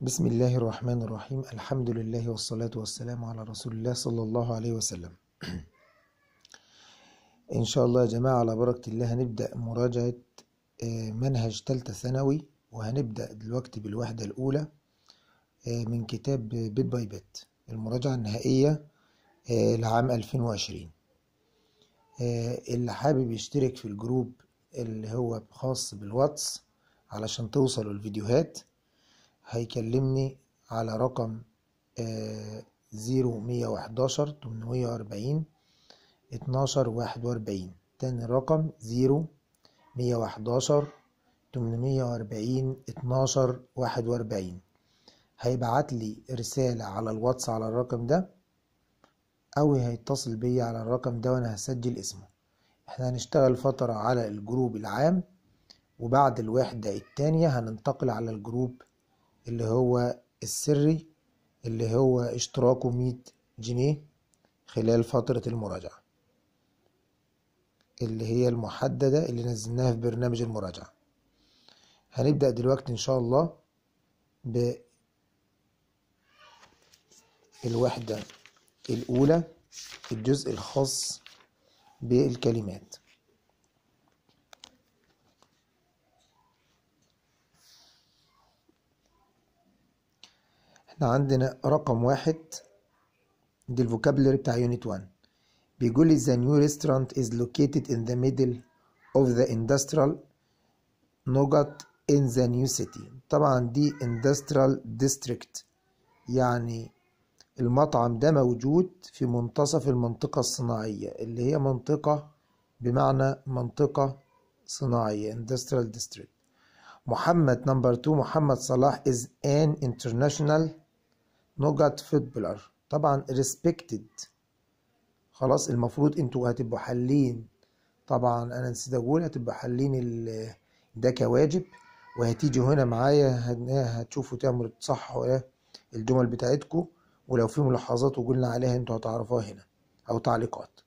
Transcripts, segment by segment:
بسم الله الرحمن الرحيم الحمد لله والصلاة والسلام على رسول الله صلى الله عليه وسلم إن شاء الله يا جماعة على بركة الله هنبدأ مراجعة آه، منهج تالتة ثانوي وهنبدأ دلوقتي بالوحدة الأولى آه، من كتاب بيت باي بيت المراجعة النهائية آه، لعام 2020 اللي حابب يشترك في الجروب اللي هو خاص بالواتس علشان توصلوا الفيديوهات هيكلمني على رقم زيرو آه، مية وحداشر تمنمية وأربعين اتناشر واحد وأربعين تاني رقم زيرو مية وحداشر تمنمية وأربعين اتناشر واحد وأربعين هيبعتلي رسالة على الواتس على الرقم ده أو هيتصل بيا على الرقم ده وأنا هسجل اسمه احنا هنشتغل فترة على الجروب العام وبعد الوحدة التانية هننتقل على الجروب اللي هو السري اللي هو اشتراكه مية جنيه خلال فترة المراجعة اللي هي المحددة اللي نزلناها في برنامج المراجعة هنبدأ دلوقتي إن شاء الله بالوحدة الأولى الجزء الخاص بالكلمات عندنا رقم واحد دي الفوكابلري بتاع يونت 1 بيقولي the new restaurant is located in the middle of the industrial نقط in the new city طبعا دي industrial district يعني المطعم ده موجود في منتصف المنطقة الصناعية اللي هي منطقة بمعنى منطقة صناعية industrial district محمد نمبر 2 محمد صلاح is an international نوجت فوتبولر طبعا ريسبكتد خلاص المفروض انتوا هتبقوا حالين طبعا انا نسيت اقول هتبقوا حالين ده كواجب وهتيجي هنا معايا هتشوفوا تعملوا صح ولا الجمل بتاعتكم ولو في ملاحظات وقلنا عليها انتوا هتعرفوها هنا او تعليقات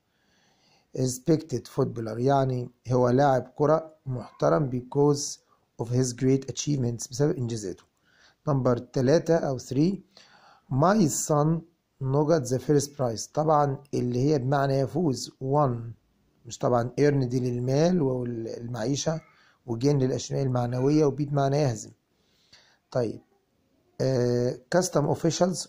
respected footballer يعني هو لاعب كرة محترم because of his great achievements بسبب انجازاته نمبر 3 او 3 ماي سان نوجت ذا فيرست برايس طبعا اللي هي بمعنى يفوز وان مش طبعا ايرن دي للمال والمعيشة وجين للأشياء المعنوية وبيد معنى يهزم طيب كاستم uh, اوفيشالز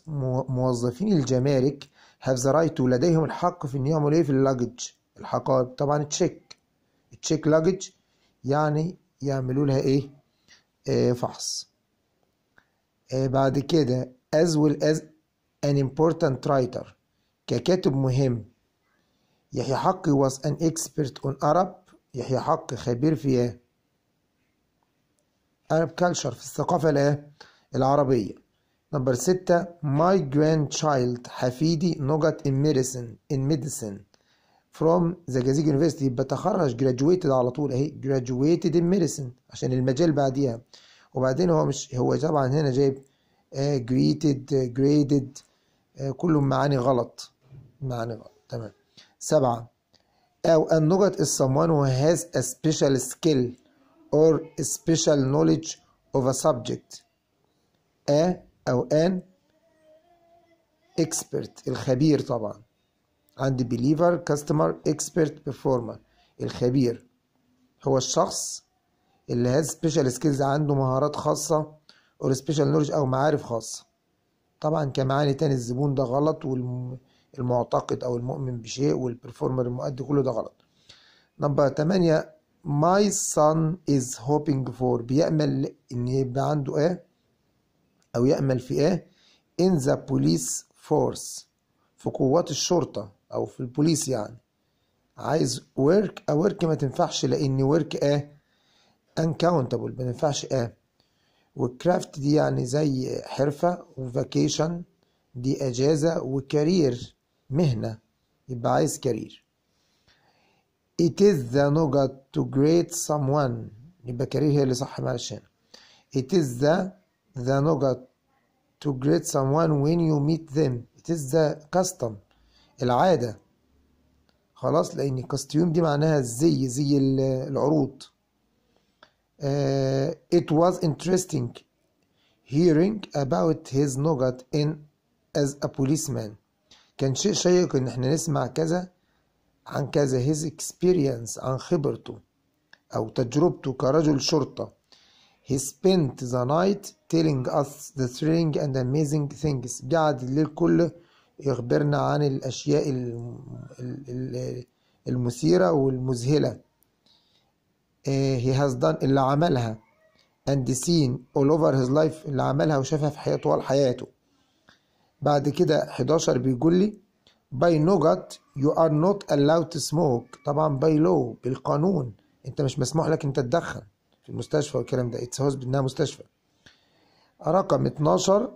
موظفين الجمارك هاف ذا رايت لديهم الحق في ان يعملوا ايه في اللاجج الحقائب طبعا تشيك تشيك لاجج يعني يعملوا لها ايه آه، فحص آه، بعد كده as well as an important writer ككاتب مهم يحيى حقي was an expert on Arab يحيى حقي خبير في Arab culture في الثقافة العربية نمبر ستة my grandchild حفيدي نجت in medicine in medicine from the Gazig University بتخرج graduated على طول اهي graduated in medicine عشان المجال بعديها وبعدين هو مش هو طبعا هنا جايب جريتد جريدد كلهم معاني غلط معاني غلط تمام سبعة أو النجت is someone who has a special skill or a special knowledge of a subject a أو an expert الخبير طبعا عندي believer customer expert performer الخبير هو الشخص اللي has special skills عنده مهارات خاصة اور سبيشال نولج او معارف خاصه طبعا كمعاني تاني الزبون ده غلط والمعتقد او المؤمن بشيء والبرفورمر المؤدي كله ده غلط نمبر 8 my son is hoping for بيأمل ان يبقى عنده ايه او يأمل في ايه in the police force في قوات الشرطة او في البوليس يعني عايز work او work ما تنفعش لان work ايه uncountable ما ينفعش ايه والكرافت دي يعني زي حرفة وفاكيشن دي اجازة وكارير مهنة يبقى عايز كارير It is the nugget to great someone يبقى كارير هي اللي صح معلش هنا It is the the nugget to greet someone when you meet them It is the custom العادة خلاص لأن costume دي معناها الزي زي العروض it was interesting hearing about his nugget in as a policeman كان شيء شيق ان احنا نسمع كذا عن كذا his experience عن خبرته او تجربته كرجل شرطة he spent the night telling us the thrilling and amazing things قعد الليل كله يخبرنا عن الاشياء المثيرة والمذهلة إيه، he has done اللي عملها and seen all over his life اللي عملها وشافها في حياته طوال حياته بعد كده 11 بيقول لي by no gut you are not allowed to smoke طبعا by law بالقانون انت مش مسموح لك انت تدخن في المستشفى والكلام ده اتس هوسبيتال انها مستشفى رقم 12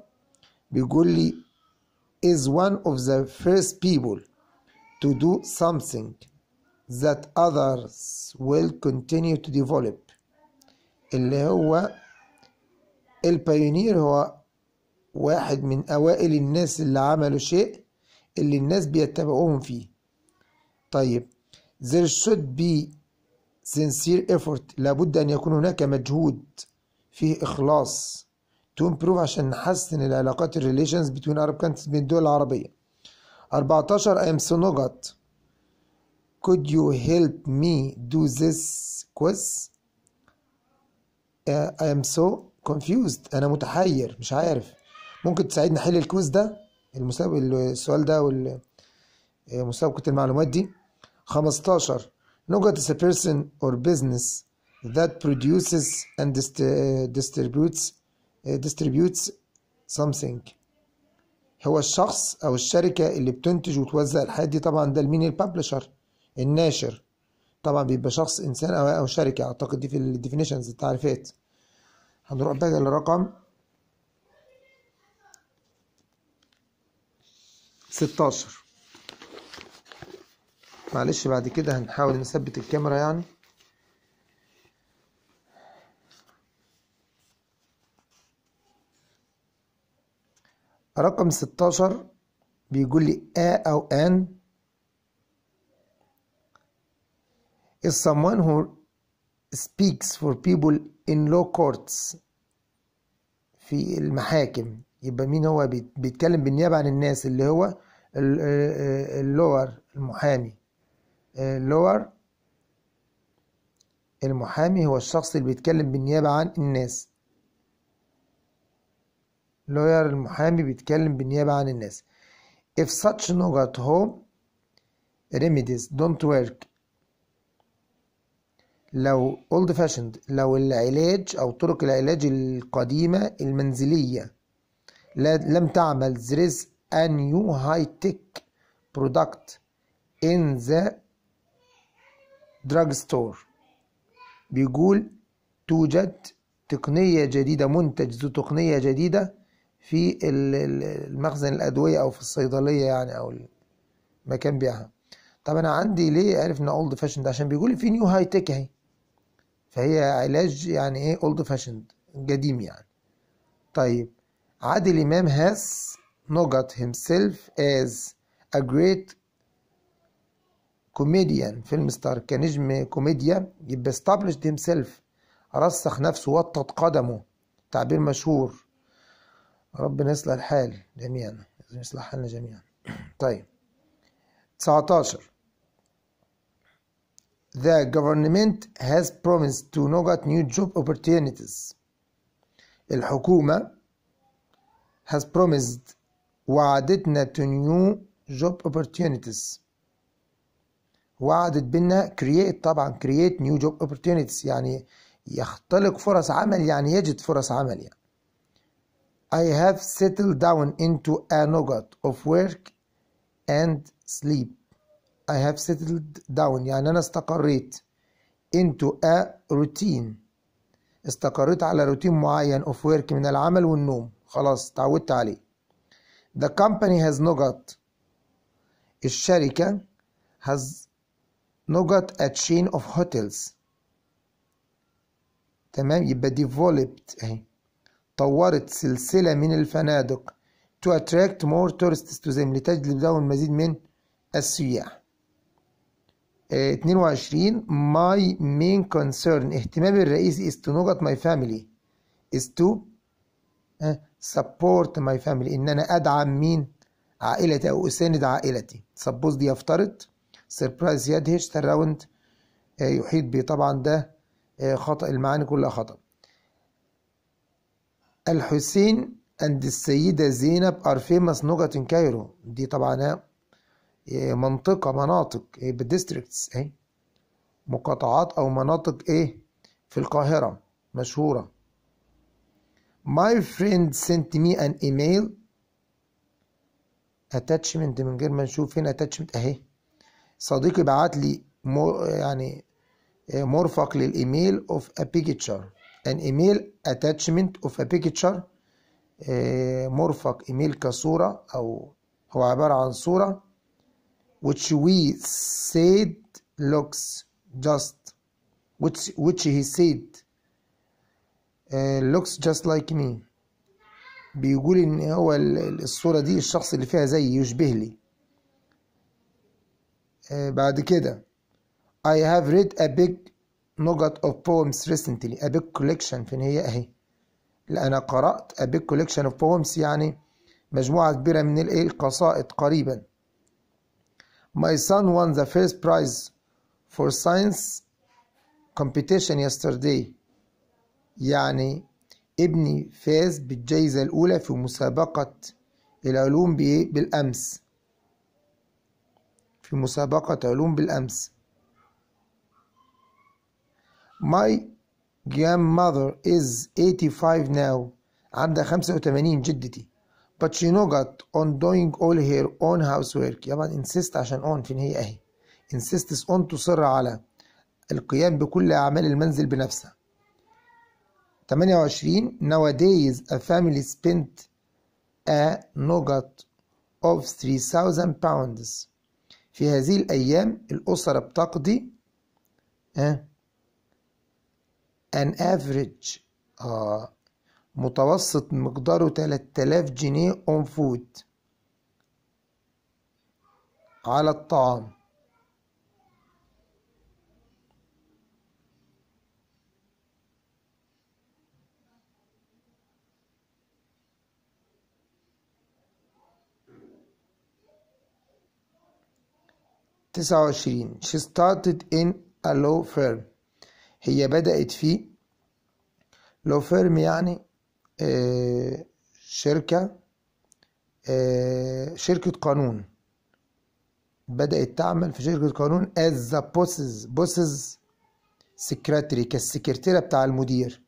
بيقول لي is one of the first people to do something that others will continue to develop اللي هو البايونير هو واحد من أوائل الناس اللي عملوا شيء اللي الناس بيتبعوهم فيه طيب there should be sincere effort لابد أن يكون هناك مجهود فيه إخلاص to improve عشان نحسن العلاقات الريليشنز between Arab countries بين الدول العربية 14 I am so not. Could you help me do this quiz? Uh, I am so confused أنا متحير مش عارف ممكن تساعدني أحل الكويز ده المسابقة السؤال ده ومسابقة آه، المعلومات دي 15 نقط is a person or business that produces and آه، distributes آه، distributes something هو الشخص أو الشركة اللي بتنتج وتوزع الحاجات دي طبعا ده لمين البابلشر الناشر طبعا بيبقى شخص انسان او او شركه اعتقد دي في الديفينيشنز التعريفات هنروح بقى للرقم 16 معلش بعد كده هنحاول نثبت الكاميرا يعني رقم 16 بيقول لي ا أو ان is someone who speaks for people in law courts في المحاكم يبقى مين هو بيتكلم بالنيابة عن الناس اللي هو آه، آه، اللور المحامي آه، اللور المحامي هو الشخص اللي بيتكلم بالنيابة عن الناس لوير المحامي بيتكلم بالنيابة عن الناس if such no got home remedies don't work لو اولد فاشند لو العلاج او طرق العلاج القديمه المنزليه لم تعمل there is a new high tech product in the drug store بيقول توجد تقنية جديدة منتج ذو تقنية جديدة في المخزن الأدوية أو في الصيدلية يعني أو المكان بيعها طب أنا عندي ليه عارف إن أولد فاشن ده عشان بيقول في نيو هاي تك أهي فهي علاج يعني ايه اولد فاشند قديم يعني طيب عادل امام has نوجت himself as a great كوميديان فيلم ستار كنجم كوميديا يبقى established himself رسخ نفسه وطد قدمه تعبير مشهور ربنا يصلح الحال جميعا يصلح حالنا جميعا طيب 19 The government has promised to get new job opportunities. الحكومة has promised وعدتنا to new job opportunities. وعدت بنا create طبعا create new job opportunities يعني يختلق فرص عمل يعني يجد فرص عمل يعني. I have settled down into a nugget of work and sleep. I have settled down يعني أنا استقريت into a routine استقريت على روتين معين of work من العمل والنوم خلاص اتعودت عليه the company has got الشركة has got a chain of hotels تمام يبقى developed اهي طورت سلسلة من الفنادق to attract more tourists to them لتجلب لهم المزيد من السياح 22 my main concern اهتمامي الرئيسي is to that my family is to support my family ان انا ادعم مين عائلتي او اساند عائلتي suppose دي يفترض surprise يدهش surround آه، يحيط بي طبعا ده آه، خطأ المعاني كلها خطأ الحسين and السيدة زينب are famous نقط كايرو دي طبعا إيه، منطقة مناطق إيه، بالديستريكتس اهي مقاطعات أو مناطق ايه في القاهرة مشهورة My friend sent me an email attachment من غير ما نشوف فين attachment اهي صديقي بعت لي يعني إيه، مرفق للايميل of a picture an email attachment of a picture مرفق ايميل كصورة او هو عبارة عن صورة which we said looks just which which he said uh, looks just like me بيقول ان هو الصورة دي الشخص اللي فيها زي يشبه لي uh, بعد كده I have read a big nugget of poems recently a big collection فين هي اهي لا انا قرأت a big collection of poems يعني مجموعة كبيرة من القصائد قريبا My son won the first prize for science competition yesterday يعني ابني فاز بالجايزة الأولى في مسابقة العلوم بالأمس في مسابقة علوم بالأمس My grandmother is 85 now عندها 85 جدتي But she باتشينو got on doing all her own housework يبقى insist عشان on فين هي اهي insists on تصر على القيام بكل أعمال المنزل بنفسها 28 nowadays a family spent a nugget of 3000 pounds في هذه الأيام الأسرة بتقضي an average uh, متوسط مقداره 3000 جنيه اون فود على الطعام تسعة وعشرين she started in a law firm هي بدأت في law firm يعني آه، شركة آه، شركة قانون بدأت تعمل في شركة قانون as the bosses bosses secretary كالسكرتيرة بتاع المدير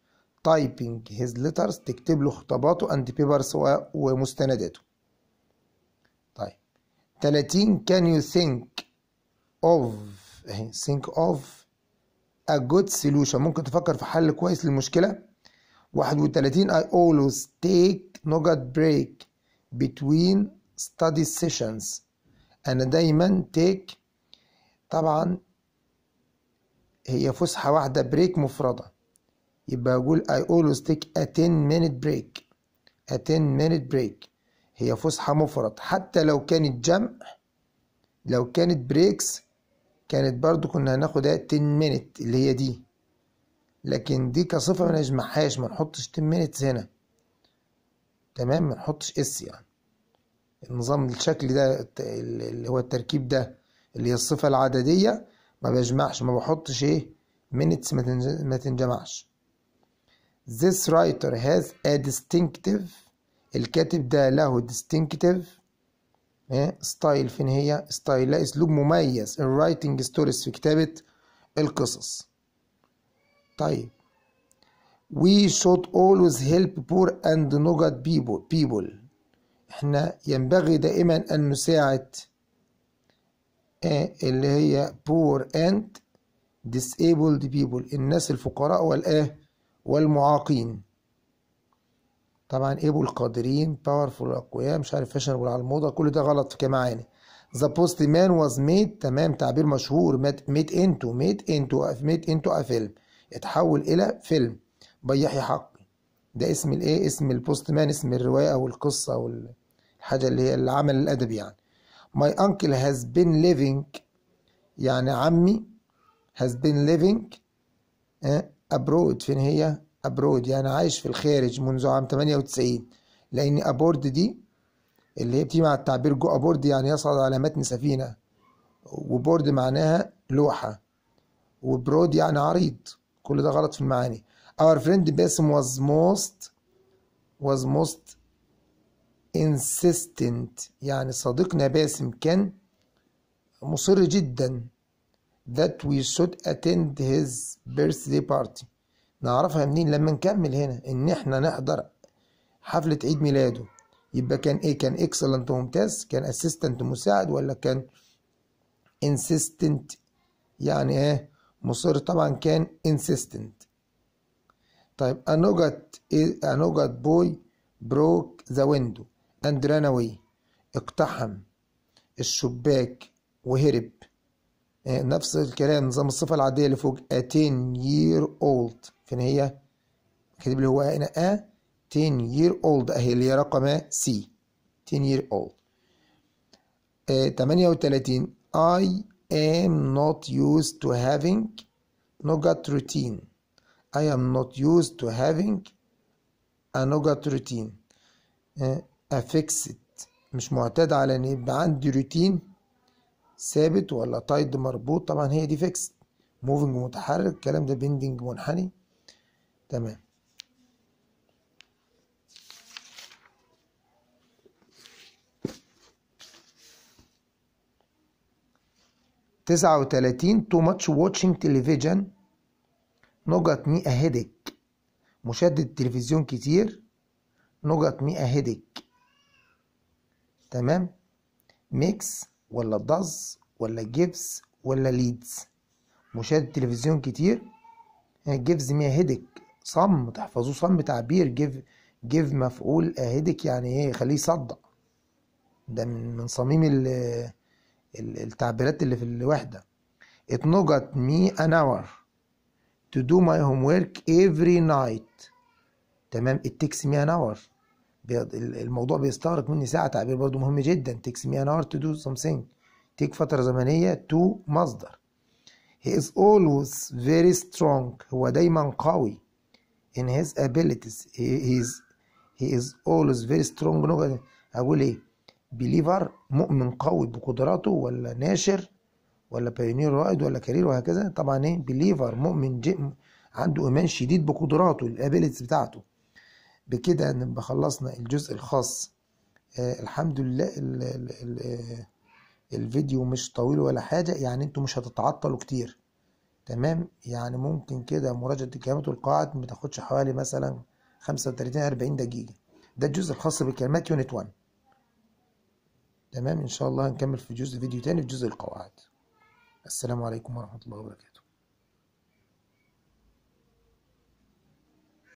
typing his letters تكتب له خطاباته and papers ومستنداته طيب 30 can you think of think of a good solution ممكن تفكر في حل كويس للمشكلة 31 I always take نقط break between study sessions أنا دايما take طبعا هي فسحة واحدة بريك مفردة يبقى أقول I always take a 10 minute break a 10 minute break هي فسحة مفرد حتى لو كانت جمع لو كانت breaks كانت برضو كنا هناخدها 10 minute اللي هي دي لكن دي كصفة ما نجمعهاش ما نحطش 10 هنا تمام ما نحطش اس يعني النظام الشكل ده اللي هو التركيب ده اللي هي الصفة العددية ما بجمعش ما بحطش ايه minutes ما تنجمعش this writer has a distinctive الكاتب ده له distinctive إيه؟ فين هي ستايل لا اسلوب مميز الرايتنج ستوريز في كتابة القصص طيب we should always help poor and nugget people احنا ينبغي دائما ان نساعد آه، اللي هي poor and disabled people الناس الفقراء والآه والمعاقين طبعا ايبو القادرين باورفول الاقوياء مش عارف فاشنبل على الموضه كل ده غلط في كمعاني the postman was made تمام تعبير مشهور into made into made into a film اتحول إلى فيلم بيحي حقي ده اسم الايه اسم البوست مان اسم الرواية أو القصة أو الحاجة اللي هي العمل الأدبي يعني My uncle has been living يعني عمي has been living آه، abroad فين هي abroad يعني عايش في الخارج منذ عام 98 لأن abroad دي اللي هي بتيجي مع التعبير جو ابورد يعني يصعد على متن سفينة وبورد معناها لوحة وبرود يعني عريض كل ده غلط في المعاني our friend باسم was most was most insistent يعني صديقنا باسم كان مصر جدا that we should attend his birthday party نعرفها منين لما نكمل هنا ان احنا نحضر حفلة عيد ميلاده يبقى كان ايه كان اكسلنت ممتاز كان اسيستنت مساعد ولا كان انسيستنت يعني ايه مصر طبعا كان insistent طيب أنوجت أنوجت بوي بروك ذا ويندو أند away اقتحم الشباك وهرب آه، نفس الكلام نظام الصفة العادية اللي فوق a 10 year old فين هي؟ كاتب لي هو هنا a 10 year old اهي اللي هي رقم C 10 year old 38 آه، I am not used to having nougat routine I am not used to having a nougat routine a eh, مش معتاد على ان يبقى عندي روتين ثابت ولا تايد مربوط طبعا هي دي فيكس موفنج متحرك الكلام ده بيندنج منحني تمام 39 تو ماتش watching تلفزيون نقط مئة هيدك مشاهدة التلفزيون كتير نقط مئة هيدك تمام ميكس ولا داز ولا جيفز ولا ليدز مشاهدة التلفزيون كتير جيفز مي هيدك صم تحفظوه صم تعبير جيف جيف مفعول اهدك يعني ايه خليه يصدق ده من صميم ال التعبيرات اللي في الوحدة It نجت me an hour to do my homework every night تمام it takes me an hour الموضوع بيستغرق مني ساعة تعبير برضو مهم جدا It takes me an hour to do something take فترة زمنية to مصدر he is always very strong هو دايما قوي in his abilities he is he is always very strong أقول إيه بليفر مؤمن قوي بقدراته ولا ناشر ولا بايونير رائد ولا كارير وهكذا طبعا ايه بليفر مؤمن عنده ايمان شديد بقدراته الابيلتيز بتاعته بكده نبقى خلصنا الجزء الخاص آه الحمد لله الـ الـ الـ آه، الفيديو مش طويل ولا حاجة يعني انتوا مش هتتعطلوا كتير تمام يعني ممكن كده مراجعة الكلمات والقواعد ما تاخدش حوالي مثلا 35 40 دقيقة ده الجزء الخاص بالكلمات يونت 1 تمام إن شاء الله هنكمل في جزء فيديو تاني في جزء القواعد السلام عليكم ورحمة الله وبركاته